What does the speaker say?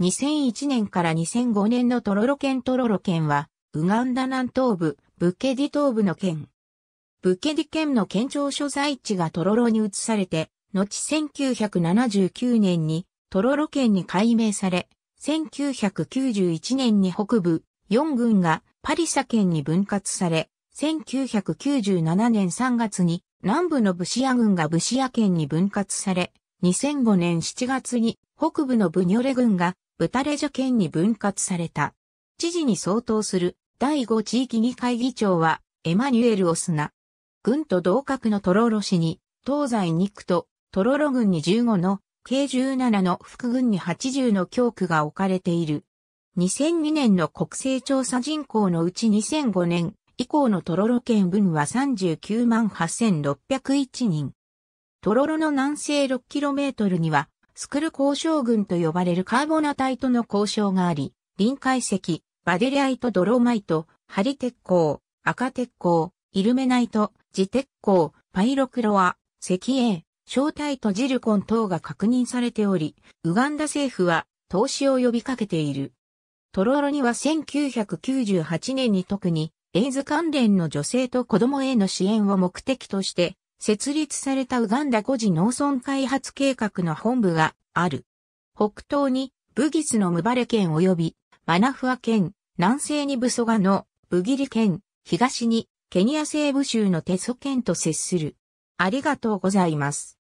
2001年から2005年のトロロ県トロロ県は、ウガンダ南東部、ブケディ東部の県。ブケディ県の県庁所在地がトロロに移されて、後1979年にトロロ県に改名され、1991年に北部4軍がパリサ県に分割され、1997年3月に南部のブシア軍がブシア県に分割され、2005年7月に北部のブニョレ軍がブタレジャ県に分割された。知事に相当する第5地域議会議長はエマニュエル・オスナ。軍と同格のトロロ市に東西2区とトロロ軍に15の計17の副軍に80の教区が置かれている。2002年の国勢調査人口のうち2005年以降のトロロ県分は39万8601人。トロロの南西 6km にはスクル交渉群と呼ばれるカーボナタイトの交渉があり、臨海石、バデリアイトドロマイト、ハリ鉄鋼、赤鉄鋼、イルメナイト、ジ鉄鋼、パイロクロア、石英、小体とジルコン等が確認されており、ウガンダ政府は投資を呼びかけている。トロロには1998年に特にエイズ関連の女性と子供への支援を目的として設立されたウガンダ孤児農村開発計画の本部がある。北東にブギスのムバレ県及びマナフア県、南西にブソガのブギリ県、東にケニア西部州のテソ県と接する。ありがとうございます。